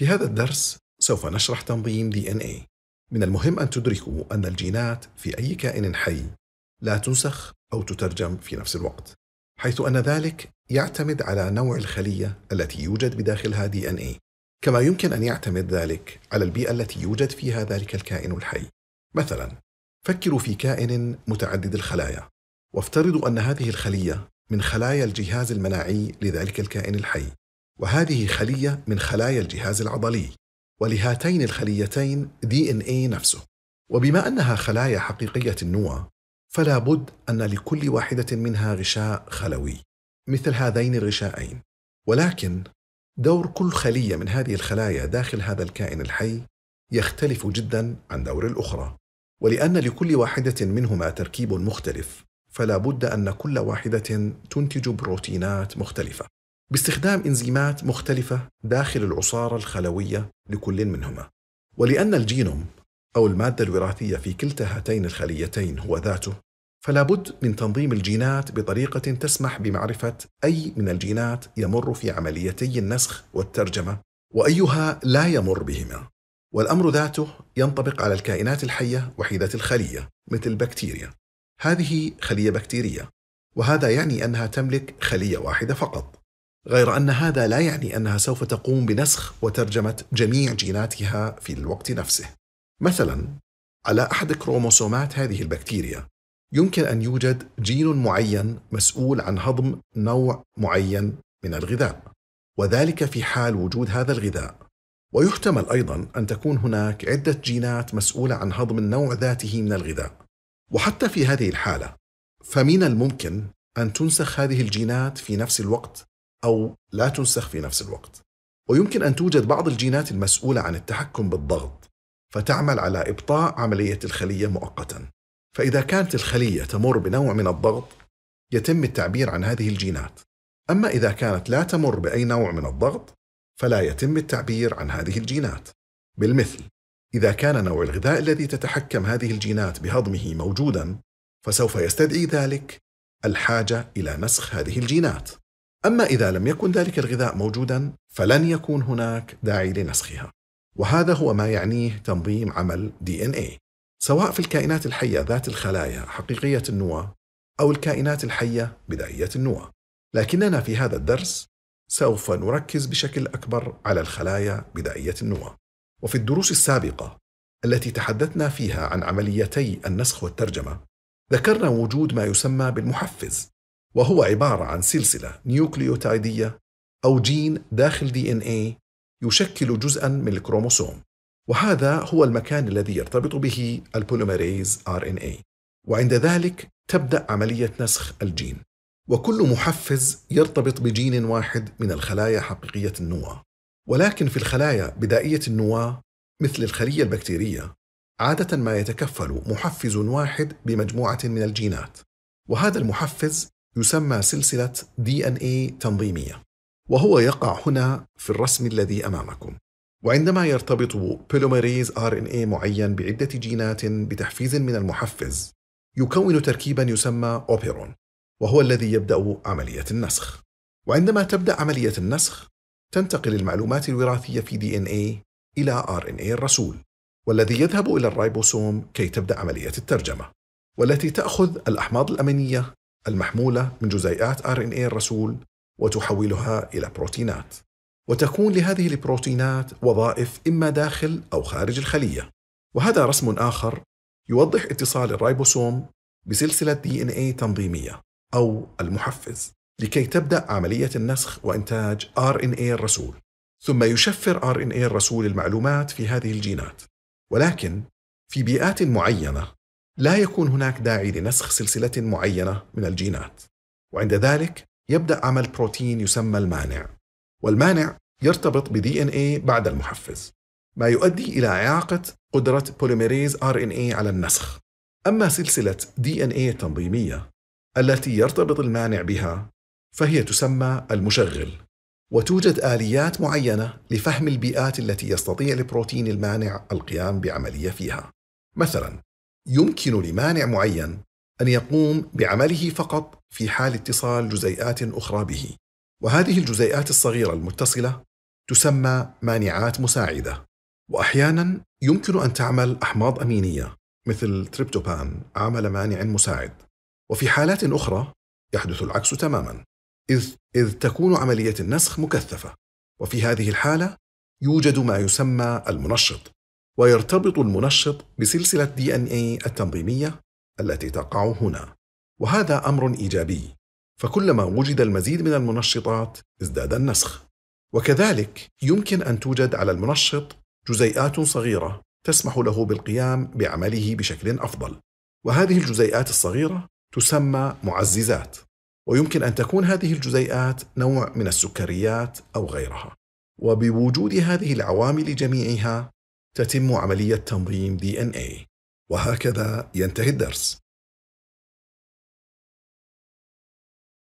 في هذا الدرس سوف نشرح تنظيم دي إن إيه. من المهم أن تدركوا أن الجينات في أي كائن حي لا تنسخ أو تترجم في نفس الوقت، حيث أن ذلك يعتمد على نوع الخلية التي يوجد بداخلها دي إن إيه. كما يمكن أن يعتمد ذلك على البيئة التي يوجد فيها ذلك الكائن الحي. مثلاً، فكروا في كائن متعدد الخلايا، وافترضوا أن هذه الخلية من خلايا الجهاز المناعي لذلك الكائن الحي، وهذه خلية من خلايا الجهاز العضلي ولهاتين الخليتين دي ان اي نفسه وبما انها خلايا حقيقية النوى فلا بد ان لكل واحدة منها غشاء خلوي مثل هذين الغشاءين ولكن دور كل خلية من هذه الخلايا داخل هذا الكائن الحي يختلف جدا عن دور الأخرى ولأن لكل واحدة منهما تركيب مختلف فلا بد أن كل واحدة تنتج بروتينات مختلفة باستخدام إنزيمات مختلفة داخل العصارة الخلوية لكل منهما ولأن الجينوم أو المادة الوراثية في كلتا هاتين الخليتين هو ذاته فلا بد من تنظيم الجينات بطريقة تسمح بمعرفة أي من الجينات يمر في عمليتي النسخ والترجمة وأيها لا يمر بهما والأمر ذاته ينطبق على الكائنات الحية وحيدة الخلية مثل البكتيريا هذه خلية بكتيرية وهذا يعني أنها تملك خلية واحدة فقط غير أن هذا لا يعني أنها سوف تقوم بنسخ وترجمة جميع جيناتها في الوقت نفسه. مثلاً، على أحد كروموسومات هذه البكتيريا، يمكن أن يوجد جين معين مسؤول عن هضم نوع معين من الغذاء، وذلك في حال وجود هذا الغذاء. ويحتمل أيضاً أن تكون هناك عدة جينات مسؤولة عن هضم النوع ذاته من الغذاء. وحتى في هذه الحالة، فمن الممكن أن تنسخ هذه الجينات في نفس الوقت أو لا تنسخ في نفس الوقت ويمكن أن توجد بعض الجينات المسؤولة عن التحكم بالضغط فتعمل على إبطاء عملية الخلية مؤقتا فإذا كانت الخلية تمر بنوع من الضغط يتم التعبير عن هذه الجينات أما إذا كانت لا تمر بأي نوع من الضغط فلا يتم التعبير عن هذه الجينات بالمثل إذا كان نوع الغذاء الذي تتحكم هذه الجينات بهضمه موجودا فسوف يستدعي ذلك الحاجة إلى نسخ هذه الجينات أما إذا لم يكن ذلك الغذاء موجودا فلن يكون هناك داعي لنسخها وهذا هو ما يعنيه تنظيم عمل DNA إيه. سواء في الكائنات الحية ذات الخلايا حقيقية النواة أو الكائنات الحية بدائية النواة لكننا في هذا الدرس سوف نركز بشكل أكبر على الخلايا بدائية النواة وفي الدروس السابقة التي تحدثنا فيها عن عمليتي النسخ والترجمة ذكرنا وجود ما يسمى بالمحفز وهو عبارة عن سلسلة نيوكليوتيدية أو جين داخل دي إن إيه يشكل جزءا من الكروموسوم وهذا هو المكان الذي يرتبط به البوليميريز RNA إيه. وعند ذلك تبدأ عملية نسخ الجين وكل محفز يرتبط بجين واحد من الخلايا حقيقية النواة ولكن في الخلايا بدائية النواة مثل الخلية البكتيرية عادة ما يتكفل محفز واحد بمجموعة من الجينات وهذا المحفز يسمى سلسلة دي ان اي تنظيمية وهو يقع هنا في الرسم الذي أمامكم وعندما يرتبط بوليميريز ار ان اي معين بعدة جينات بتحفيز من المحفز يكون تركيبا يسمى اوبيرون وهو الذي يبدأ عملية النسخ وعندما تبدأ عملية النسخ تنتقل المعلومات الوراثية في دي ان اي إلى ار ان اي الرسول والذي يذهب إلى الرايبوسوم كي تبدأ عملية الترجمة والتي تأخذ الأحماض الأمينية المحمولة من جزيئات RNA إيه الرسول وتحولها إلى بروتينات وتكون لهذه البروتينات وظائف إما داخل أو خارج الخلية وهذا رسم آخر يوضح اتصال الرايبوسوم بسلسلة دي إن اي تنظيمية أو المحفز لكي تبدأ عملية النسخ وإنتاج RNA إيه الرسول ثم يشفر RNA إيه الرسول المعلومات في هذه الجينات ولكن في بيئات معينة لا يكون هناك داعي لنسخ سلسلة معينة من الجينات وعند ذلك يبدأ عمل بروتين يسمى المانع والمانع يرتبط بـ DNA إيه بعد المحفز ما يؤدي إلى إعاقة قدرة بوليميريز RNA إيه على النسخ أما سلسلة DNA إيه التنظيمية التي يرتبط المانع بها فهي تسمى المشغل وتوجد آليات معينة لفهم البيئات التي يستطيع البروتين المانع القيام بعملية فيها مثلا يمكن لمانع معين أن يقوم بعمله فقط في حال اتصال جزيئات أخرى به، وهذه الجزيئات الصغيرة المتصلة تسمى مانعات مساعدة، وأحيانا يمكن أن تعمل أحماض أمينية مثل تريبتوبان عمل مانع مساعد، وفي حالات أخرى يحدث العكس تماما، إذ إذ تكون عملية النسخ مكثفة، وفي هذه الحالة يوجد ما يسمى المنشط ويرتبط المنشط بسلسلة دي إن إيه التنظيمية التي تقع هنا وهذا أمر إيجابي فكلما وجد المزيد من المنشطات ازداد النسخ وكذلك يمكن أن توجد على المنشط جزيئات صغيرة تسمح له بالقيام بعمله بشكل أفضل وهذه الجزيئات الصغيرة تسمى معززات ويمكن أن تكون هذه الجزيئات نوع من السكريات أو غيرها وبوجود هذه العوامل جميعها تتم عملية تنظيم دي ان إيه. وهكذا ينتهي الدرس